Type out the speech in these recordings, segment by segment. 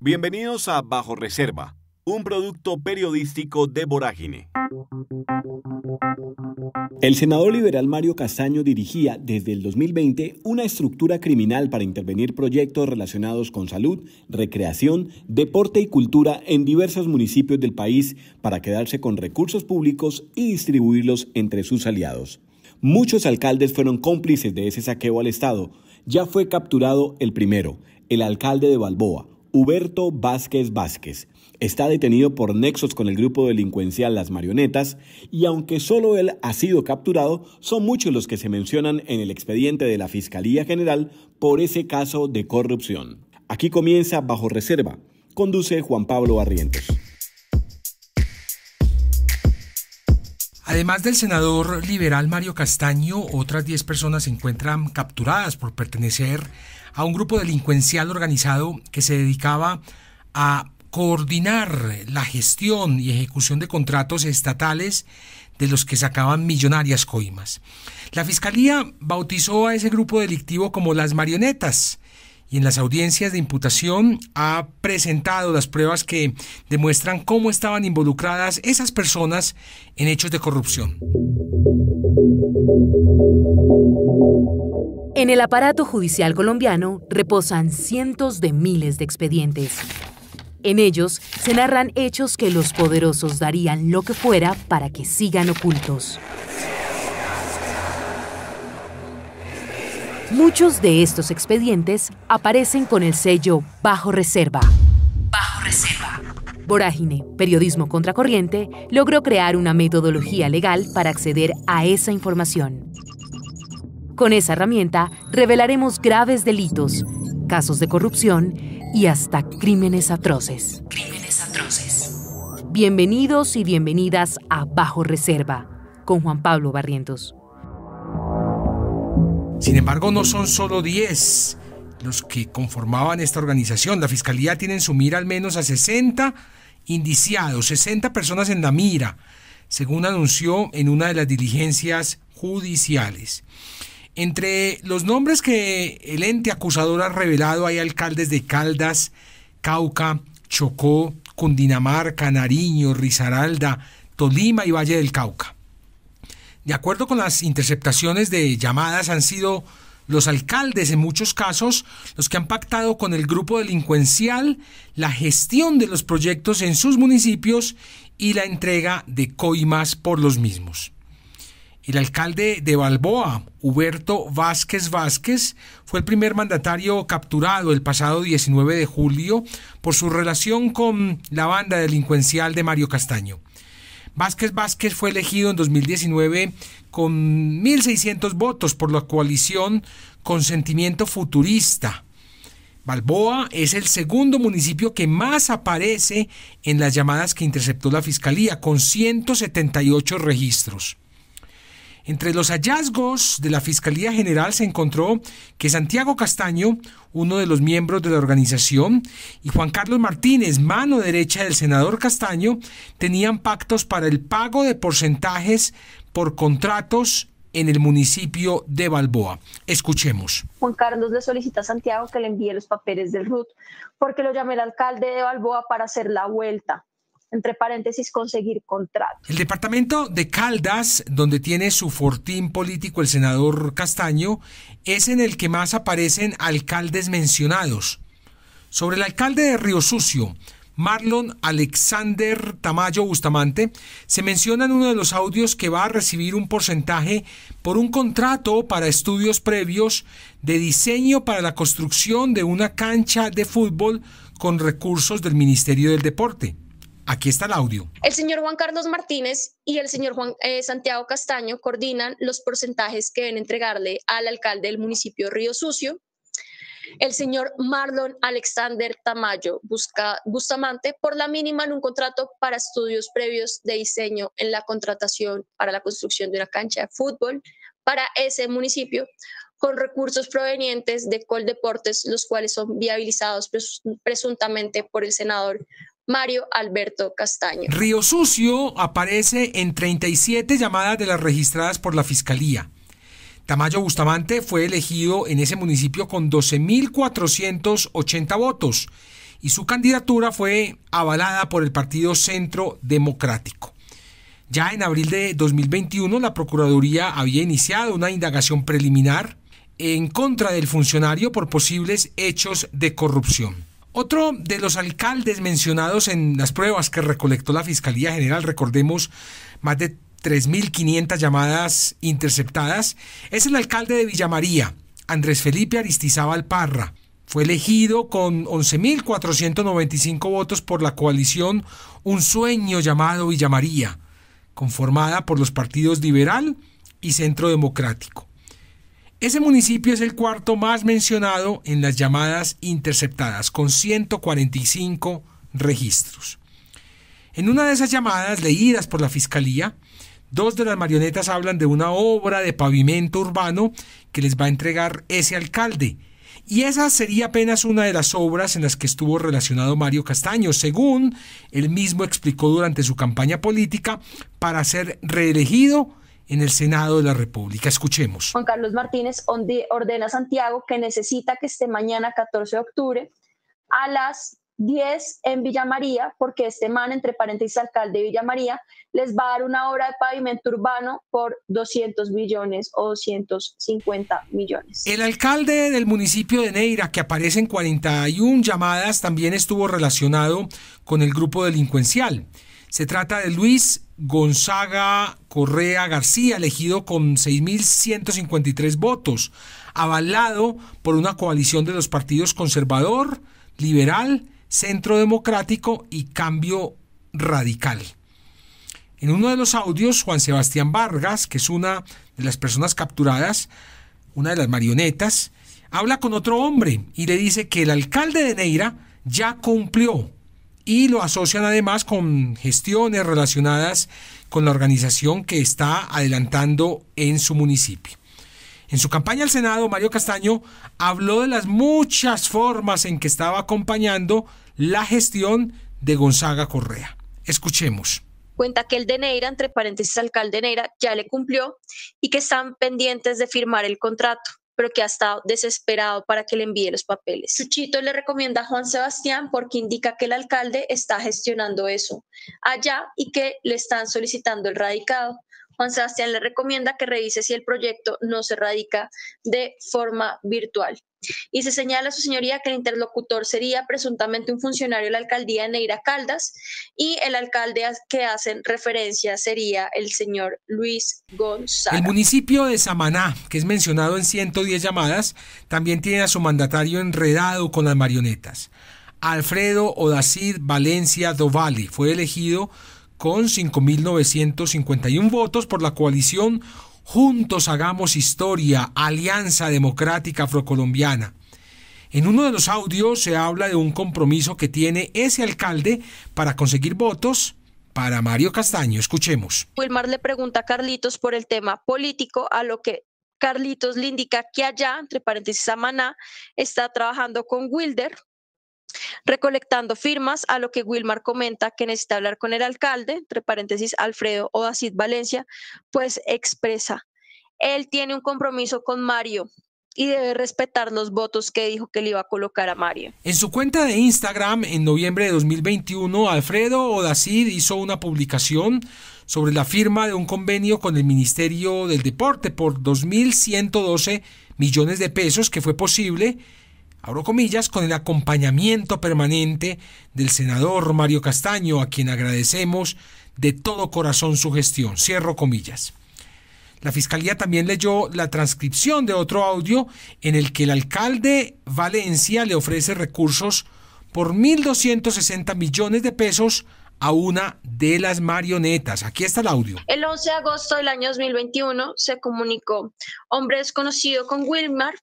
Bienvenidos a Bajo Reserva, un producto periodístico de Vorágine. El senador liberal Mario Castaño dirigía desde el 2020 una estructura criminal para intervenir proyectos relacionados con salud, recreación, deporte y cultura en diversos municipios del país para quedarse con recursos públicos y distribuirlos entre sus aliados. Muchos alcaldes fueron cómplices de ese saqueo al Estado. Ya fue capturado el primero, el alcalde de Balboa, Huberto Vázquez Vázquez. Está detenido por nexos con el grupo delincuencial Las Marionetas y aunque solo él ha sido capturado, son muchos los que se mencionan en el expediente de la Fiscalía General por ese caso de corrupción. Aquí comienza Bajo Reserva. Conduce Juan Pablo Arrientos. Además del senador liberal Mario Castaño, otras 10 personas se encuentran capturadas por pertenecer a un grupo delincuencial organizado que se dedicaba a coordinar la gestión y ejecución de contratos estatales de los que sacaban millonarias coimas. La Fiscalía bautizó a ese grupo delictivo como las marionetas y en las audiencias de imputación ha presentado las pruebas que demuestran cómo estaban involucradas esas personas en hechos de corrupción. En el aparato judicial colombiano reposan cientos de miles de expedientes. En ellos se narran hechos que los poderosos darían lo que fuera para que sigan ocultos. Muchos de estos expedientes aparecen con el sello Bajo Reserva. Bajo Reserva. Vorágine, Periodismo Contracorriente, logró crear una metodología legal para acceder a esa información. Con esa herramienta revelaremos graves delitos, casos de corrupción y hasta crímenes atroces. Crímenes atroces. Bienvenidos y bienvenidas a Bajo Reserva, con Juan Pablo Barrientos. Sin embargo, no son solo 10 los que conformaban esta organización. La fiscalía tiene en su mira al menos a 60 indiciados, 60 personas en la mira, según anunció en una de las diligencias judiciales. Entre los nombres que el ente acusador ha revelado hay alcaldes de Caldas, Cauca, Chocó, Cundinamarca, Nariño, Risaralda, Tolima y Valle del Cauca. De acuerdo con las interceptaciones de llamadas han sido los alcaldes en muchos casos los que han pactado con el grupo delincuencial la gestión de los proyectos en sus municipios y la entrega de coimas por los mismos. El alcalde de Balboa, Huberto Vázquez Vázquez, fue el primer mandatario capturado el pasado 19 de julio por su relación con la banda delincuencial de Mario Castaño. Vázquez Vázquez fue elegido en 2019 con 1.600 votos por la coalición Consentimiento Futurista. Balboa es el segundo municipio que más aparece en las llamadas que interceptó la Fiscalía, con 178 registros. Entre los hallazgos de la Fiscalía General se encontró que Santiago Castaño, uno de los miembros de la organización, y Juan Carlos Martínez, mano derecha del senador Castaño, tenían pactos para el pago de porcentajes por contratos en el municipio de Balboa. Escuchemos. Juan Carlos le solicita a Santiago que le envíe los papeles del RUT porque lo llamé el alcalde de Balboa para hacer la vuelta entre paréntesis, conseguir contrato. El departamento de Caldas, donde tiene su fortín político el senador Castaño, es en el que más aparecen alcaldes mencionados. Sobre el alcalde de Río Sucio, Marlon Alexander Tamayo Bustamante, se menciona en uno de los audios que va a recibir un porcentaje por un contrato para estudios previos de diseño para la construcción de una cancha de fútbol con recursos del Ministerio del Deporte. Aquí está el audio. El señor Juan Carlos Martínez y el señor Juan, eh, Santiago Castaño coordinan los porcentajes que deben entregarle al alcalde del municipio Río Sucio. El señor Marlon Alexander Tamayo busca, Bustamante por la mínima en un contrato para estudios previos de diseño en la contratación para la construcción de una cancha de fútbol para ese municipio con recursos provenientes de Coldeportes, los cuales son viabilizados presuntamente por el senador Mario Alberto Castaño. Río Sucio aparece en 37 llamadas de las registradas por la Fiscalía. Tamayo Bustamante fue elegido en ese municipio con 12.480 votos y su candidatura fue avalada por el Partido Centro Democrático. Ya en abril de 2021 la Procuraduría había iniciado una indagación preliminar en contra del funcionario por posibles hechos de corrupción. Otro de los alcaldes mencionados en las pruebas que recolectó la Fiscalía General, recordemos, más de 3.500 llamadas interceptadas, es el alcalde de Villamaría, Andrés Felipe Aristizábal Parra. Fue elegido con 11.495 votos por la coalición Un Sueño llamado Villamaría, conformada por los partidos liberal y centro democrático. Ese municipio es el cuarto más mencionado en las llamadas interceptadas, con 145 registros. En una de esas llamadas leídas por la Fiscalía, dos de las marionetas hablan de una obra de pavimento urbano que les va a entregar ese alcalde. Y esa sería apenas una de las obras en las que estuvo relacionado Mario Castaño, según él mismo explicó durante su campaña política para ser reelegido en el Senado de la República. Escuchemos. Juan Carlos Martínez ordena a Santiago que necesita que esté mañana 14 de octubre a las 10 en Villa María, porque este man, entre paréntesis, alcalde de Villa María, les va a dar una obra de pavimento urbano por 200 millones o 250 millones. El alcalde del municipio de Neira, que aparece en 41 llamadas, también estuvo relacionado con el grupo delincuencial. Se trata de Luis Gonzaga Correa García, elegido con 6.153 votos, avalado por una coalición de los partidos conservador, liberal, centro democrático y cambio radical. En uno de los audios, Juan Sebastián Vargas, que es una de las personas capturadas, una de las marionetas, habla con otro hombre y le dice que el alcalde de Neira ya cumplió y lo asocian además con gestiones relacionadas con la organización que está adelantando en su municipio. En su campaña al Senado, Mario Castaño habló de las muchas formas en que estaba acompañando la gestión de Gonzaga Correa. Escuchemos. Cuenta que el de Neira, entre paréntesis alcalde Neira, ya le cumplió y que están pendientes de firmar el contrato pero que ha estado desesperado para que le envíe los papeles. Chito le recomienda a Juan Sebastián porque indica que el alcalde está gestionando eso allá y que le están solicitando el radicado. Juan Sebastián le recomienda que revise si el proyecto no se radica de forma virtual. Y se señala a su señoría que el interlocutor sería presuntamente un funcionario de la alcaldía de Neira Caldas y el alcalde que hacen referencia sería el señor Luis González. El municipio de Samaná, que es mencionado en 110 llamadas, también tiene a su mandatario enredado con las marionetas. Alfredo Odacid Valencia Dovali fue elegido con 5.951 votos por la coalición Juntos Hagamos Historia, Alianza Democrática Afrocolombiana. En uno de los audios se habla de un compromiso que tiene ese alcalde para conseguir votos para Mario Castaño. Escuchemos. Wilmar le pregunta a Carlitos por el tema político, a lo que Carlitos le indica que allá, entre paréntesis, Maná, está trabajando con Wilder recolectando firmas, a lo que Wilmar comenta que necesita hablar con el alcalde, entre paréntesis Alfredo Odacid Valencia, pues expresa, él tiene un compromiso con Mario y debe respetar los votos que dijo que le iba a colocar a Mario. En su cuenta de Instagram, en noviembre de 2021, Alfredo Odacid hizo una publicación sobre la firma de un convenio con el Ministerio del Deporte por 2.112 millones de pesos que fue posible abro comillas, con el acompañamiento permanente del senador Mario Castaño, a quien agradecemos de todo corazón su gestión, cierro comillas. La fiscalía también leyó la transcripción de otro audio en el que el alcalde Valencia le ofrece recursos por 1.260 millones de pesos a una de las marionetas. Aquí está el audio. El 11 de agosto del año 2021 se comunicó hombre desconocido con Wilmar,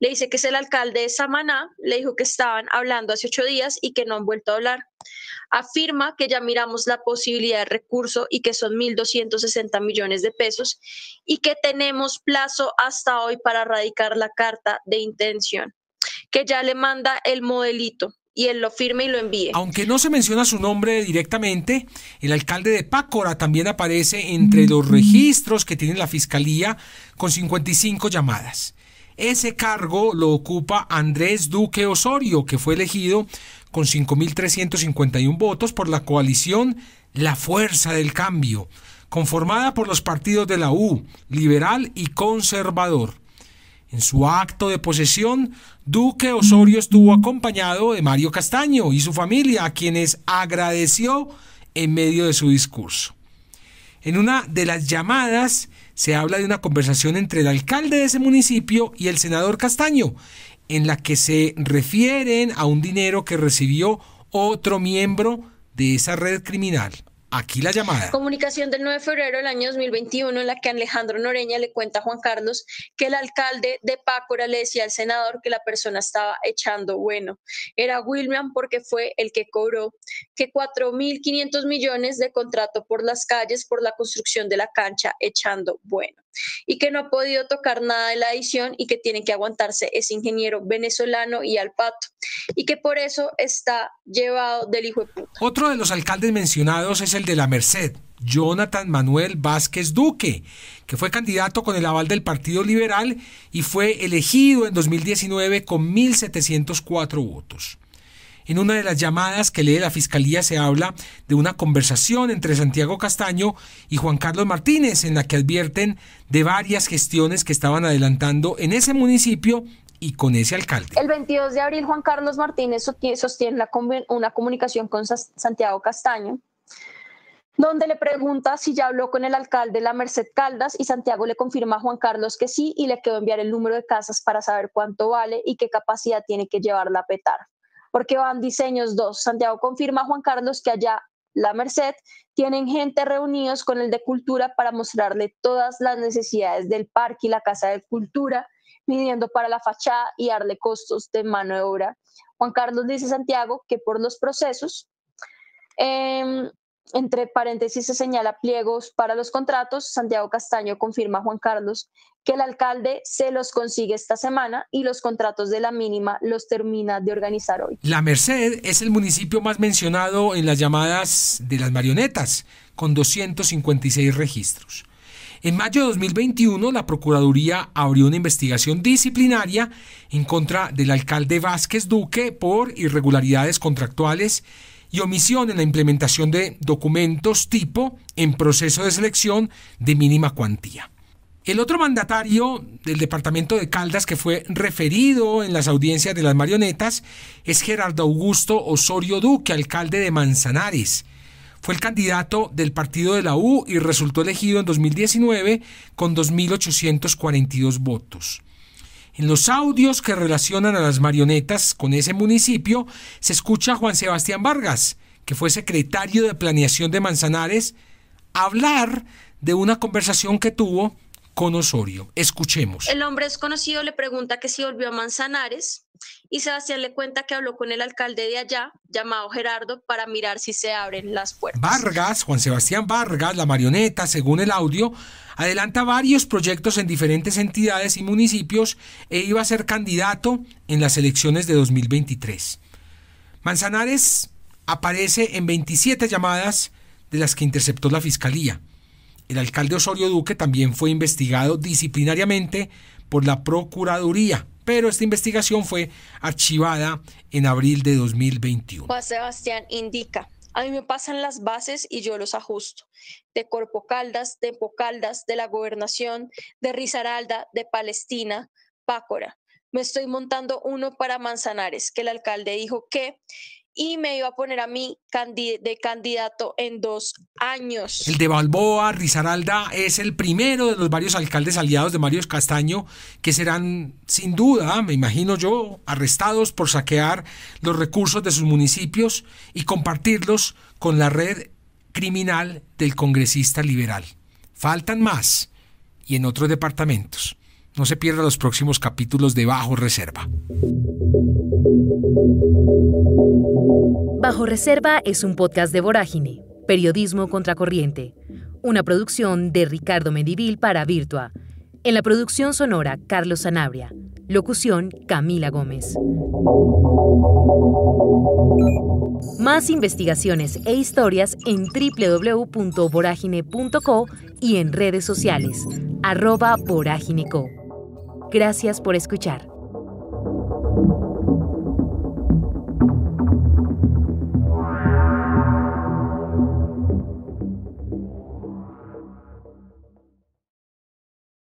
le dice que es el alcalde de Samaná, le dijo que estaban hablando hace ocho días y que no han vuelto a hablar. Afirma que ya miramos la posibilidad de recurso y que son 1.260 millones de pesos y que tenemos plazo hasta hoy para radicar la carta de intención, que ya le manda el modelito y él lo firme y lo envíe. Aunque no se menciona su nombre directamente, el alcalde de Pácora también aparece entre los registros que tiene la fiscalía con 55 llamadas. Ese cargo lo ocupa Andrés Duque Osorio, que fue elegido con 5.351 votos por la coalición La Fuerza del Cambio, conformada por los partidos de la U, Liberal y Conservador. En su acto de posesión, Duque Osorio estuvo acompañado de Mario Castaño y su familia, a quienes agradeció en medio de su discurso. En una de las llamadas se habla de una conversación entre el alcalde de ese municipio y el senador Castaño, en la que se refieren a un dinero que recibió otro miembro de esa red criminal. Aquí la llamada. Comunicación del 9 de febrero del año 2021 en la que Alejandro Noreña le cuenta a Juan Carlos que el alcalde de Pácora le decía al senador que la persona estaba echando bueno. Era William porque fue el que cobró que 4.500 millones de contrato por las calles por la construcción de la cancha echando bueno y que no ha podido tocar nada de la edición y que tiene que aguantarse ese ingeniero venezolano y al pato y que por eso está llevado del hijo de puta. Otro de los alcaldes mencionados es el de la Merced, Jonathan Manuel Vázquez Duque, que fue candidato con el aval del Partido Liberal y fue elegido en 2019 con 1.704 votos. En una de las llamadas que lee la Fiscalía se habla de una conversación entre Santiago Castaño y Juan Carlos Martínez en la que advierten de varias gestiones que estaban adelantando en ese municipio y con ese alcalde. El 22 de abril Juan Carlos Martínez sostiene una comunicación con Santiago Castaño donde le pregunta si ya habló con el alcalde de La Merced Caldas y Santiago le confirma a Juan Carlos que sí y le quedó enviar el número de casas para saber cuánto vale y qué capacidad tiene que llevarla a petar. Porque van diseños dos. Santiago confirma a Juan Carlos que allá La Merced tienen gente reunidos con el de cultura para mostrarle todas las necesidades del parque y la casa de cultura, midiendo para la fachada y darle costos de mano de obra. Juan Carlos dice a Santiago que por los procesos em, entre paréntesis se señala pliegos para los contratos. Santiago Castaño confirma a Juan Carlos que el alcalde se los consigue esta semana y los contratos de la mínima los termina de organizar hoy. La Merced es el municipio más mencionado en las llamadas de las marionetas, con 256 registros. En mayo de 2021, la Procuraduría abrió una investigación disciplinaria en contra del alcalde Vázquez Duque por irregularidades contractuales y omisión en la implementación de documentos tipo en proceso de selección de mínima cuantía. El otro mandatario del departamento de Caldas que fue referido en las audiencias de las marionetas es Gerardo Augusto Osorio Duque, alcalde de Manzanares. Fue el candidato del partido de la U y resultó elegido en 2019 con 2.842 votos. En los audios que relacionan a las marionetas con ese municipio se escucha a Juan Sebastián Vargas, que fue secretario de Planeación de Manzanares, hablar de una conversación que tuvo con Osorio. Escuchemos. El hombre desconocido le pregunta que si volvió a Manzanares y Sebastián le cuenta que habló con el alcalde de allá, llamado Gerardo, para mirar si se abren las puertas. Vargas, Juan Sebastián Vargas, la marioneta, según el audio, adelanta varios proyectos en diferentes entidades y municipios e iba a ser candidato en las elecciones de 2023. Manzanares aparece en 27 llamadas de las que interceptó la Fiscalía. El alcalde Osorio Duque también fue investigado disciplinariamente por la Procuraduría, pero esta investigación fue archivada en abril de 2021. Juan Sebastián indica, a mí me pasan las bases y yo los ajusto. De Corpo Caldas, de Pocaldas, de la Gobernación, de Risaralda, de Palestina, Pácora. Me estoy montando uno para Manzanares, que el alcalde dijo que y me iba a poner a mí de candidato en dos años. El de Balboa, Rizaralda, es el primero de los varios alcaldes aliados de Mario Castaño que serán, sin duda, me imagino yo, arrestados por saquear los recursos de sus municipios y compartirlos con la red criminal del congresista liberal. Faltan más y en otros departamentos. No se pierda los próximos capítulos de Bajo Reserva. Bajo Reserva es un podcast de Vorágine, Periodismo Contracorriente, una producción de Ricardo Medivil para Virtua. En la producción sonora, Carlos Sanabria. Locución, Camila Gómez. Más investigaciones e historias en www.voragine.co y en redes sociales, arroba voragineco. Gracias por escuchar.